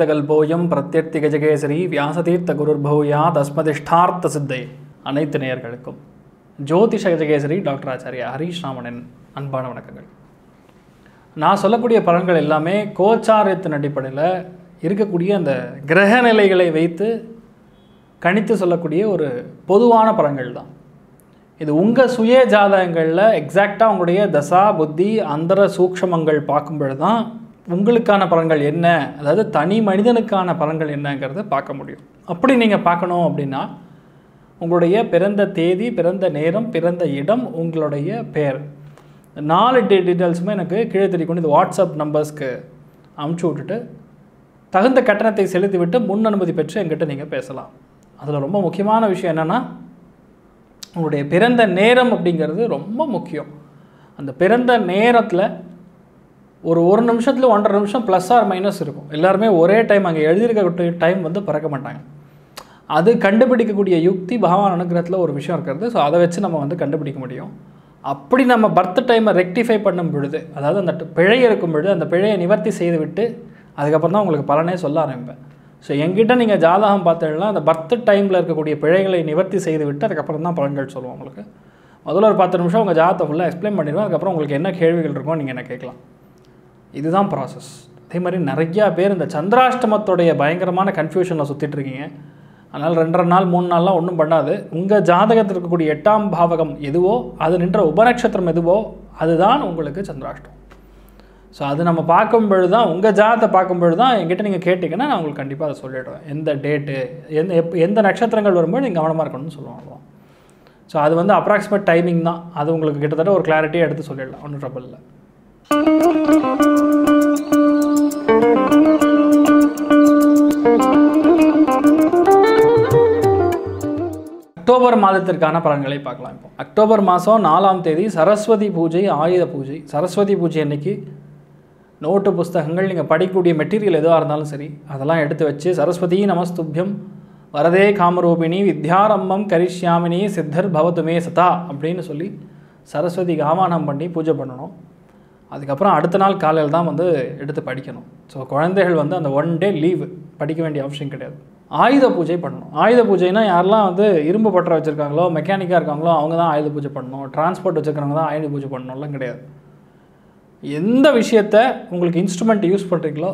அமிர்தகல்போயம் பிரத்யர்த்தி கஜகேசரி வியாசதீர்த்த குருர்பௌயா தஸ்மதிஷ்டார்த்த சித்தை அனைத்து நேயர்களுக்கும் ஜோதிஷ கஜகேசரி டாக்டர் ஆச்சாரியா ஹரீஷ் அன்பான வணக்கங்கள் நான் சொல்லக்கூடிய பலன்கள் எல்லாமே கோச்சாரத்தின் அடிப்படையில் இருக்கக்கூடிய அந்த கிரக நிலைகளை வைத்து கணித்து சொல்லக்கூடிய ஒரு பொதுவான பலன்கள் தான் இது உங்கள் சுய ஜாதகங்களில் எக்ஸாக்டாக உங்களுடைய தசா புத்தி அந்தர சூக்ஷமங்கள் பார்க்கும்பொழுது தான் உங்களுக்கான பலன்கள் என்ன அதாவது தனி மனிதனுக்கான பலன்கள் என்னங்கிறத பார்க்க முடியும் அப்படி நீங்கள் பார்க்கணும் அப்படின்னா உங்களுடைய பிறந்த தேதி பிறந்த நேரம் பிறந்த இடம் உங்களுடைய பெயர் நாலு டீ டீட்டெயில்ஸுமே எனக்கு கீழே தெரிவிக்கணும் இது வாட்ஸ்அப் நம்பர்ஸ்க்கு அமுச்சு விட்டுட்டு தகுந்த கட்டணத்தை செலுத்திவிட்டு முன் அனுமதி பெற்று எங்கிட்ட நீங்கள் பேசலாம் அதில் ரொம்ப முக்கியமான விஷயம் என்னென்னா உங்களுடைய பிறந்த நேரம் அப்படிங்கிறது ரொம்ப முக்கியம் அந்த பிறந்த நேரத்தில் ஒரு ஒரு நிமிஷத்தில் ஒன்றரை நிமிஷம் ப்ளஸ் ஆர் மைனஸ் இருக்கும் எல்லாருமே ஒரே டைம் அங்கே எழுதியிருக்க டைம் வந்து பிறக்க மாட்டாங்க அது கண்டுபிடிக்கக்கூடிய யுக்தி பகவான் அனுகிரகத்தில் ஒரு விஷயம் இருக்கிறது ஸோ அதை வச்சு நம்ம வந்து கண்டுபிடிக்க முடியும் அப்படி நம்ம பர்த் டைமை ரெக்டிஃபை பண்ணும் பொழுது அதாவது அந்த பிழை இருக்கும் பொழுது அந்த பிழையை நிவர்த்தி செய்துவிட்டு அதுக்கப்புறம் தான் உங்களுக்கு பலனே சொல்ல ஆரம்பிப்பேன் ஸோ எங்கிட்ட நீங்கள் ஜாதகம் பார்த்தீங்கன்னா அந்த பர்த் டைமில் இருக்கக்கூடிய பிழைகளை நிவர்த்தி செய்து விட்டு அதுக்கப்புறம் தான் பலன்கள் சொல்லுவோம் உங்களுக்கு முதல்ல ஒரு பத்து நிமிஷம் உங்கள் ஜாதத்தை ஃபுல்லாக எக்ஸ்பிளைன் பண்ணிடுவேன் அதுக்கப்புறம் உங்களுக்கு என்ன கேள்விகள் இருக்கோ நீங்கள் என்ன கேட்கலாம் இதுதான் ப்ராசஸ் அதே மாதிரி நிறையா பேர் இந்த சந்திராஷ்டமத்துடைய பயங்கரமான கன்ஃபியூஷனில் சுற்றிட்டுருக்கீங்க அதனால் ரெண்டரை நாள் மூணு நாள்லாம் ஒன்றும் பண்ணாது உங்கள் ஜாதகத்தில் இருக்கக்கூடிய எட்டாம் பாவகம் எதுவோ அது நின்ற உபநட்சத்திரம் எதுவோ அதுதான் உங்களுக்கு சந்திராஷ்டம் ஸோ அது நம்ம பார்க்கும்பொழுது தான் உங்கள் ஜாதத்தை பார்க்கும்பொழுது தான் என்கிட்ட நீங்கள் கேட்டிங்கன்னா நான் உங்களுக்கு கண்டிப்பாக அதை சொல்லிடுறேன் எந்த டேட்டு எந்த எப் எந்த நட்சத்திரங்கள் வரும்போது நீங்கள் கவனமாக இருக்கணும்னு சொல்லுவாங்க ஸோ அது வந்து அப்ராக்சிமேட் டைமிங் தான் அது உங்களுக்கு கிட்டத்தட்ட ஒரு கிளாரிட்டியாக எடுத்து சொல்லிடலாம் ஒன்றும் ட்ரபிள் இல்லை அக்டோபர் மாதத்திற்கான பலன்களை பார்க்கலாம் இப்போ அக்டோபர் மாதம் நாலாம் தேதி சரஸ்வதி பூஜை ஆயுத பூஜை சரஸ்வதி பூஜை அன்னைக்கு நோட்டு புஸ்தகங்கள் நீங்கள் படிக்கக்கூடிய மெட்டீரியல் எதுவாக இருந்தாலும் சரி அதெல்லாம் எடுத்து வச்சு சரஸ்வதி நமஸ்துப்யம் வரதே காமரூபிணி வித்யாரம்பம் கரிஷ்யாமினி சித்தர் பவதுமே சதா அப்படின்னு சொல்லி சரஸ்வதி காமானம் பண்ணி பூஜை பண்ணணும் அதுக்கப்புறம் அடுத்த நாள் காலையில் தான் வந்து எடுத்து படிக்கணும் ஸோ குழந்தைகள் வந்து அந்த ஒன் டே லீவு படிக்க வேண்டிய அவசியம் கிடையாது ஆயுத பூஜை பண்ணணும் ஆயுத பூஜைனா யாரெல்லாம் வந்து இரும்பு பற்ற வச்சுருக்காங்களோ மெக்கானிக்காக இருக்காங்களோ அவங்க தான் ஆயுத பூஜை பண்ணணும் டிரான்ஸ்போர்ட் வச்சுருக்கிறவங்க தான் ஆயுத பூஜை பண்ணணும்லாம் கிடையாது எந்த விஷயத்த உங்களுக்கு இன்ஸ்ட்ருமெண்ட் யூஸ் பண்ணுறீங்களோ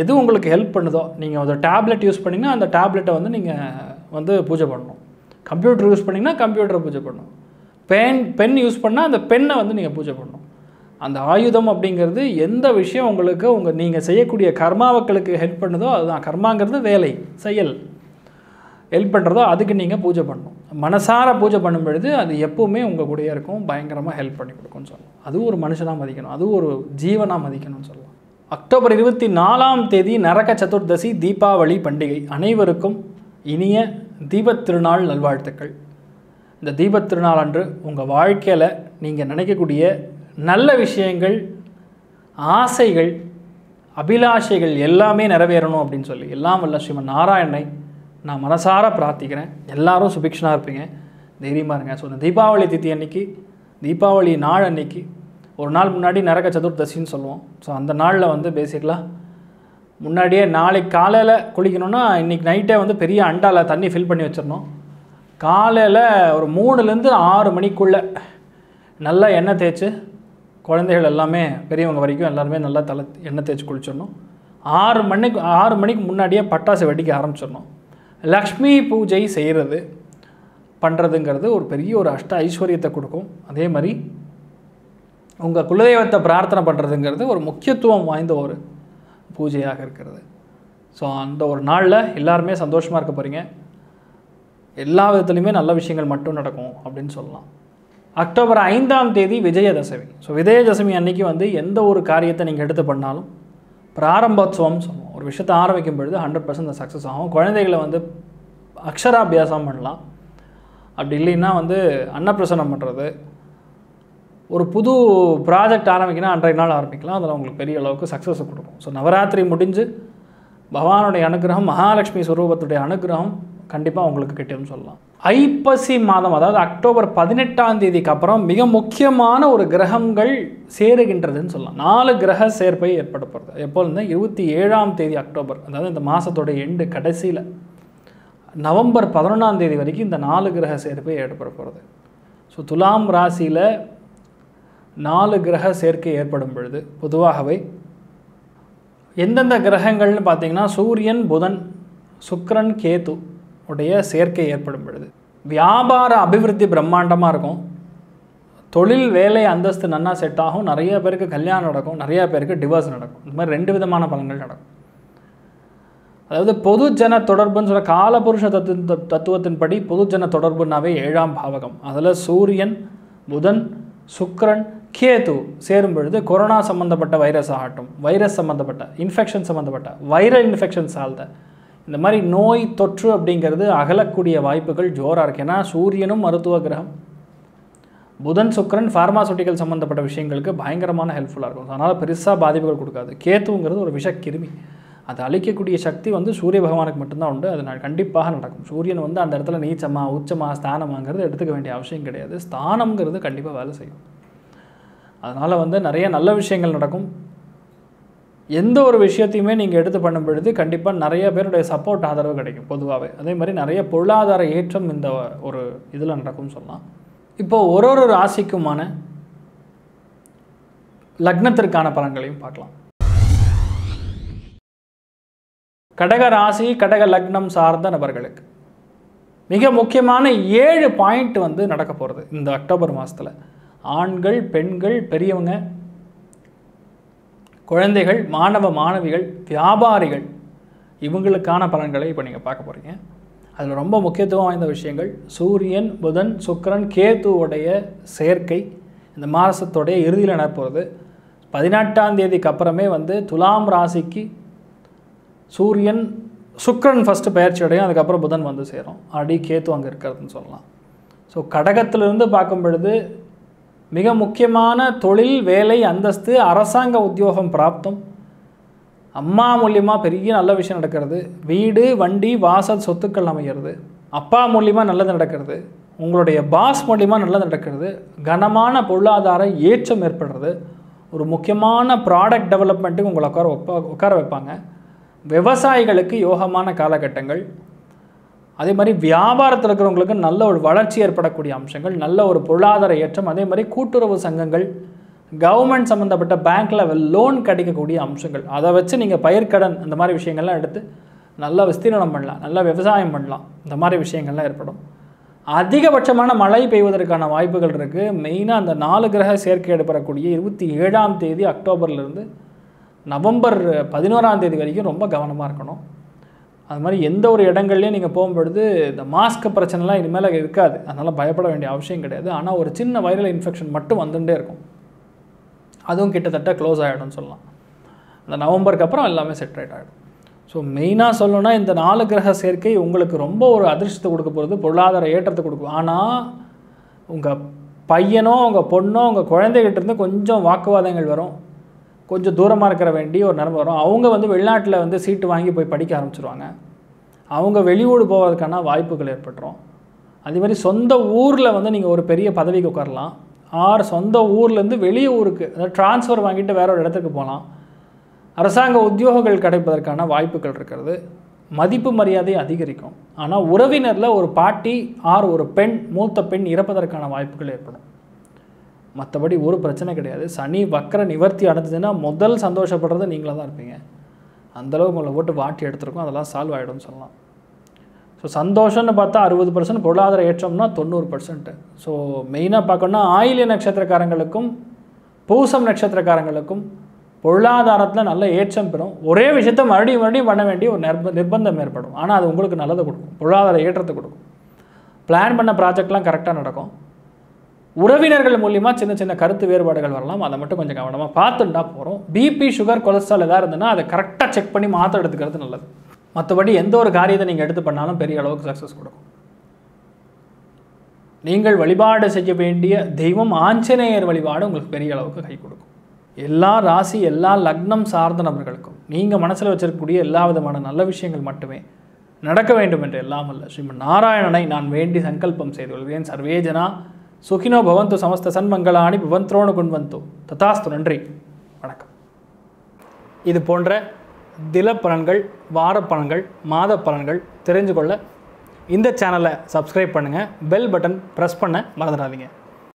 எது உங்களுக்கு ஹெல்ப் பண்ணுதோ நீங்கள் ஒரு டேப்லெட் யூஸ் பண்ணிங்கன்னா அந்த டேப்லெட்டை வந்து நீங்கள் வந்து பூஜை பண்ணணும் கம்ப்யூட்டர் யூஸ் பண்ணிங்கன்னா கம்ப்யூட்டரை பூஜை பண்ணணும் பென் பென் யூஸ் பண்ணால் அந்த பென்னை வந்து நீங்கள் பூஜை பண்ணணும் அந்த ஆயுதம் அப்படிங்கிறது எந்த விஷயம் உங்களுக்கு உங்கள் நீங்கள் செய்யக்கூடிய கர்மாவுக்களுக்கு ஹெல்ப் பண்ணுதோ அதுதான் கர்மாங்கிறது வேலை செயல் ஹெல்ப் பண்ணுறதோ அதுக்கு நீங்கள் பூஜை பண்ணணும் மனசார பூஜை பண்ணும் பொழுது அது எப்போவுமே உங்கள் கூட இருக்கும் பயங்கரமாக ஹெல்ப் பண்ணி கொடுக்கும்னு சொல்லலாம் அதுவும் ஒரு மனுஷனாக மதிக்கணும் அதுவும் ஒரு ஜீவனாக மதிக்கணும்னு சொல்லலாம் அக்டோபர் இருபத்தி நாலாம் தேதி நரக சதுர்தசி தீபாவளி பண்டிகை அனைவருக்கும் இனிய தீபத் திருநாள் நல்வாழ்த்துக்கள் இந்த தீபத் திருநாள் அன்று உங்கள் வாழ்க்கையில் நீங்கள் நினைக்கக்கூடிய நல்ல விஷயங்கள் ஆசைகள் அபிலாஷைகள் எல்லாமே நிறைவேறணும் அப்படின்னு சொல்லி எல்லாம் வல்ல ஸ்ரீமன் நாராயணனை நான் மனசார பிரார்த்திக்கிறேன் எல்லாரும் சுபிக்ஷனாக இருப்பீங்க தைரியமாக இருங்க ஸோ இந்த தீபாவளி தித்தி அன்னைக்கு தீபாவளி நாள் அன்னைக்கு ஒரு நாள் முன்னாடி நரக சதுர்தசின்னு சொல்லுவோம் ஸோ அந்த நாளில் வந்து பேசிக்கலாம் முன்னாடியே நாளைக்கு காலையில் குளிக்கணும்னா இன்றைக்கி நைட்டே வந்து பெரிய அண்டாவில் தண்ணி ஃபில் பண்ணி வச்சிடணும் காலையில் ஒரு மூணுலேருந்து ஆறு மணிக்குள்ளே நல்லா எண்ணெய் தேய்ச்சி குழந்தைகள் எல்லாமே பெரியவங்க வரைக்கும் எல்லாருமே நல்லா தலை எண்ணெய் தேய்ச்சி குளிச்சிடணும் ஆறு மணிக்கு ஆறு மணிக்கு முன்னாடியே பட்டாசு வெடிக்க ஆரம்பிச்சிடணும் லக்ஷ்மி பூஜை செய்கிறது பண்ணுறதுங்கிறது ஒரு பெரிய ஒரு அஷ்ட ஐஸ்வர்யத்தை கொடுக்கும் அதே மாதிரி உங்கள் குலதெய்வத்தை பிரார்த்தனை பண்ணுறதுங்கிறது ஒரு முக்கியத்துவம் வாய்ந்த ஒரு பூஜையாக இருக்கிறது ஸோ அந்த ஒரு நாளில் எல்லாருமே சந்தோஷமாக இருக்க போகிறீங்க எல்லா விதத்துலேயுமே நல்ல விஷயங்கள் மட்டும் நடக்கும் அப்படின்னு சொல்லலாம் அக்டோபர் ஐந்தாம் தேதி விஜயதசமி ஸோ விஜயதசமி அன்னைக்கு வந்து எந்த ஒரு காரியத்தை நீங்கள் எடுத்து பண்ணாலும் பிராரம்போத்சவம் சொல்லுவோம் ஒரு விஷயத்தை ஆரம்பிக்கும் பொழுது ஹண்ட்ரட் பர்சன்ட் சக்ஸஸ் ஆகும் குழந்தைகளை வந்து அக்ஷராபியாசம் பண்ணலாம் அப்படி இல்லைன்னா வந்து அன்னப்பிரசனம் பண்ணுறது ஒரு புது ப்ராஜெக்ட் ஆரம்பிக்கணும் அன்றைய நாள் ஆரம்பிக்கலாம் அதில் உங்களுக்கு பெரிய அளவுக்கு சக்ஸஸை கொடுக்கும் ஸோ நவராத்திரி முடிஞ்சு பகவானுடைய அனுகிரகம் மகாலட்சுமி ஸ்வரூபத்துடைய அனுகிரகம் கண்டிப்பாக உங்களுக்கு கிட்டேன்னு சொல்லலாம் ஐப்பசி மாதம் அதாவது அக்டோபர் பதினெட்டாம் தேதிக்கு அப்புறம் மிக முக்கியமான ஒரு கிரகங்கள் சேருகின்றதுன்னு சொல்லலாம் நாலு கிரக சேர்ப்பை ஏற்பட போகிறது இருந்தால் இருபத்தி ஏழாம் தேதி அக்டோபர் அதாவது இந்த மாதத்தோட எண்டு கடைசியில் நவம்பர் பதினொன்றாம் தேதி வரைக்கும் இந்த நாலு கிரக சேர்ப்பை ஏற்பட போகிறது ஸோ துலாம் ராசியில் நாலு கிரக சேர்க்கை ஏற்படும் பொழுது பொதுவாகவே எந்தெந்த கிரகங்கள்னு பார்த்திங்கன்னா சூரியன் புதன் சுக்ரன் கேது உடைய சேர்க்கை ஏற்படும் பொழுது வியாபார அபிவிருத்தி பிரம்மாண்டமாக இருக்கும் தொழில் வேலை அந்தஸ்து நன்னா செட் ஆகும் நிறைய பேருக்கு கல்யாணம் நடக்கும் நிறைய பேருக்கு டிவோர்ஸ் நடக்கும் இந்த மாதிரி ரெண்டு விதமான பலன்கள் நடக்கும் அதாவது பொதுஜன தொடர்புன்னு சொல்ல காலபுருஷ தத்து தத்துவத்தின்படி பொதுஜன தொடர்புனாவே ஏழாம் பாவகம் அதில் சூரியன் புதன் சுக்கரன் கேது சேரும் பொழுது கொரோனா சம்மந்தப்பட்ட வைரஸ் ஆகட்டும் வைரஸ் சம்மந்தப்பட்ட இன்ஃபெக்ஷன் சம்மந்தப்பட்ட வைரல் இன்ஃபெக்ஷன் சால்த இந்த மாதிரி நோய் தொற்று அப்படிங்கிறது அகலக்கூடிய வாய்ப்புகள் ஜோராக இருக்குது ஏன்னா சூரியனும் மருத்துவ கிரகம் புதன் சுக்கரன் ஃபார்மாசூட்டிக்கல் சம்மந்தப்பட்ட விஷயங்களுக்கு பயங்கரமான ஹெல்ப்ஃபுல்லாக இருக்கும் அதனால் பெருசாக பாதிப்புகள் கொடுக்காது கேத்துங்கிறது ஒரு விஷக்கிருமி அது அழிக்கக்கூடிய சக்தி வந்து சூரிய பகவானுக்கு மட்டும்தான் உண்டு அது கண்டிப்பாக நடக்கும் சூரியன் வந்து அந்த இடத்துல நீச்சமாக உச்சமாக ஸ்தானமாங்கிறது எடுத்துக்க வேண்டிய அவசியம் கிடையாது ஸ்தானம்ங்கிறது கண்டிப்பாக வேலை செய்யும் அதனால் வந்து நிறைய நல்ல விஷயங்கள் நடக்கும் எந்த ஒரு விஷயத்தையுமே நீங்கள் எடுத்து பண்ணும் பொழுது கண்டிப்பாக நிறைய பேருடைய சப்போர்ட் ஆதரவு கிடைக்கும் பொதுவாகவே அதே மாதிரி நிறைய பொருளாதார ஏற்றம் இந்த ஒரு இதில் நடக்கும்னு சொல்லலாம் இப்போது ஒரு ஒரு ராசிக்குமான லக்னத்திற்கான பலன்களையும் பார்க்கலாம் கடக ராசி கடக லக்னம் சார்ந்த நபர்களுக்கு மிக முக்கியமான ஏழு பாயிண்ட் வந்து நடக்க போகிறது இந்த அக்டோபர் மாதத்தில் ஆண்கள் பெண்கள் பெரியவங்க குழந்தைகள் மாணவ மாணவிகள் வியாபாரிகள் இவங்களுக்கான பலன்களை இப்போ நீங்கள் பார்க்க போகிறீங்க அதில் ரொம்ப முக்கியத்துவம் வாய்ந்த விஷயங்கள் சூரியன் புதன் சுக்கரன் கேத்துவுடைய சேர்க்கை இந்த மாதத்துடைய இறுதியில் நடப்புறது பதினெட்டாம் தேதிக்கு அப்புறமே வந்து துலாம் ராசிக்கு சூரியன் சுக்கரன் ஃபஸ்ட்டு பயிற்சி அடையும் அதுக்கப்புறம் புதன் வந்து சேரும் ஆல்ரெடி கேத்து அங்கே இருக்கிறதுன்னு சொல்லலாம் ஸோ கடகத்திலிருந்து பார்க்கும் பொழுது மிக முக்கியமான தொழில் வேலை அந்தஸ்து அரசாங்க உத்தியோகம் பிராப்தம் அம்மா மூலியமாக பெரிய நல்ல விஷயம் நடக்கிறது வீடு வண்டி வாசல் சொத்துக்கள் அமைகிறது அப்பா மூலியமாக நல்லது நடக்கிறது உங்களுடைய பாஸ் மூலியமாக நல்லது நடக்கிறது கனமான பொருளாதார ஏற்றம் ஏற்படுறது ஒரு முக்கியமான ப்ராடக்ட் டெவலப்மெண்ட்டுக்கு உங்களை உட்கார உட்கார வைப்பாங்க விவசாயிகளுக்கு யோகமான காலகட்டங்கள் அதே மாதிரி வியாபாரத்தில் இருக்கிறவங்களுக்கு நல்ல ஒரு வளர்ச்சி ஏற்படக்கூடிய அம்சங்கள் நல்ல ஒரு பொருளாதார ஏற்றம் அதே மாதிரி கூட்டுறவு சங்கங்கள் கவர்மெண்ட் சம்மந்தப்பட்ட பேங்க்கில் லோன் கிடைக்கக்கூடிய அம்சங்கள் அதை வச்சு நீங்கள் பயிர்க்கடன் இந்த மாதிரி விஷயங்கள்லாம் எடுத்து நல்லா விஸ்தீரணம் பண்ணலாம் நல்லா விவசாயம் பண்ணலாம் இந்த மாதிரி விஷயங்கள்லாம் ஏற்படும் அதிகபட்சமான மழை பெய்வதற்கான வாய்ப்புகள் இருக்குது மெயினாக அந்த நாலு கிரக சேர்க்கை எடுப்படக்கூடிய இருபத்தி ஏழாம் தேதி அக்டோபர்லேருந்து நவம்பர் பதினோராம் தேதி வரைக்கும் ரொம்ப கவனமாக இருக்கணும் அது மாதிரி எந்த ஒரு இடங்கள்லையும் நீங்கள் போகும்பொழுது இந்த மாஸ்க் பிரச்சனைலாம் இனிமேல் இருக்காது அதனால் பயப்பட வேண்டிய அவசியம் கிடையாது ஆனால் ஒரு சின்ன வைரல் இன்ஃபெக்ஷன் மட்டும் வந்துகிட்டே இருக்கும் அதுவும் கிட்டத்தட்ட க்ளோஸ் ஆகிடும்னு சொல்லலாம் அந்த நவம்பருக்கு அப்புறம் எல்லாமே செட்ரேட் ஆகிடும் ஸோ மெயினாக சொல்லணும்னா இந்த நாலு கிரக சேர்க்கை உங்களுக்கு ரொம்ப ஒரு அதிர்ஷ்டத்தை கொடுக்க போகிறது பொருளாதார ஏற்றத்தை கொடுக்கும் ஆனால் உங்கள் பையனோ உங்கள் பொண்ணோ உங்கள் குழந்தைகிட்டேருந்து கொஞ்சம் வாக்குவாதங்கள் வரும் கொஞ்சம் தூரமாக இருக்கிற வேண்டி ஒரு நிலம வரும் அவங்க வந்து வெளிநாட்டில் வந்து சீட்டு வாங்கி போய் படிக்க ஆரம்பிச்சிருவாங்க அவங்க வெளியூடு போவதற்கான வாய்ப்புகள் ஏற்பட்டுரும் அதே மாதிரி சொந்த ஊரில் வந்து நீங்கள் ஒரு பெரிய பதவிக்கு உட்காரலாம் ஆர் சொந்த ஊர்லேருந்து வெளிய ஊருக்கு அதாவது ட்ரான்ஸ்ஃபர் வாங்கிட்டு வேற ஒரு இடத்துக்கு போகலாம் அரசாங்க உத்தியோகங்கள் கிடைப்பதற்கான வாய்ப்புகள் இருக்கிறது மதிப்பு மரியாதை அதிகரிக்கும் ஆனால் உறவினரில் ஒரு பாட்டி ஆர் ஒரு பெண் மூத்த பெண் இறப்பதற்கான வாய்ப்புகள் ஏற்படும் மற்றபடி ஒரு பிரச்சனை கிடையாது சனி வக்கர நிவர்த்தி அடைஞ்சதுன்னா முதல் சந்தோஷப்படுறது நீங்களாக தான் இருப்பீங்க அந்தளவுக்கு உங்களை போட்டு வாட்டி எடுத்துருக்கோம் அதெல்லாம் சால்வ் ஆகிடும்னு சொல்லலாம் ஸோ சந்தோஷம்னு பார்த்தா அறுபது பர்சன்ட் பொருளாதார ஏற்றம்னா தொண்ணூறு பர்சன்ட்டு ஸோ மெயினாக பார்க்கணும்னா ஆயிலிய நட்சத்திரக்காரங்களுக்கும் பூசம் நட்சத்திரக்காரங்களுக்கும் பொருளாதாரத்தில் நல்ல ஏற்றம் பெறும் ஒரே விஷயத்த மறுபடியும் மறுபடியும் பண்ண வேண்டிய ஒரு நிர்ப நிர்பந்தம் ஏற்படும் ஆனால் அது உங்களுக்கு நல்லதை கொடுக்கும் பொருளாதார ஏற்றத்தை கொடுக்கும் பிளான் பண்ண ப்ராஜெக்ட்லாம் கரெக்டாக நடக்கும் உறவினர்கள் மூலியமாக சின்ன சின்ன கருத்து வேறுபாடுகள் வரலாம் அதை மட்டும் கொஞ்சம் கவனமாக பார்த்துட்டா போகிறோம் பிபி சுகர் கொலஸ்ட்ரால் எதாக இருந்ததுன்னா அதை கரெக்டாக செக் பண்ணி மாற்ற எடுத்துக்கிறது நல்லது மற்றபடி எந்த ஒரு காரியத்தை நீங்கள் எடுத்து பண்ணாலும் பெரிய அளவுக்கு சக்ஸஸ் கொடுக்கும் நீங்கள் வழிபாடு செய்ய வேண்டிய தெய்வம் ஆஞ்சநேயர் வழிபாடு உங்களுக்கு பெரிய அளவுக்கு கை கொடுக்கும் எல்லா ராசி எல்லா லக்னம் சார்ந்த நபர்களுக்கும் நீங்கள் மனசில் வச்சிருக்கக்கூடிய எல்லா விதமான நல்ல விஷயங்கள் மட்டுமே நடக்க வேண்டும் என்று எல்லாம் அல்ல ஸ்ரீமன் நாராயணனை நான் வேண்டி சங்கல்பம் செய்து கொள்கிறேன் சர்வேஜனா சுகினோ பவந்து சமஸ்த சன்மங்களானி புவந்த்ரோணு குண்வந்து ததாஸ்து நன்றி வணக்கம் இது போன்ற திலப்பலன்கள் வாரப்பலன்கள் பலன்கள் மாத பலன்கள் தெரிஞ்சு கொள்ள இந்த சேனலை சப்ஸ்கிரைப் பண்ணுங்கள் பெல் பட்டன் ப்ரெஸ் பண்ண மறந்துடாதீங்க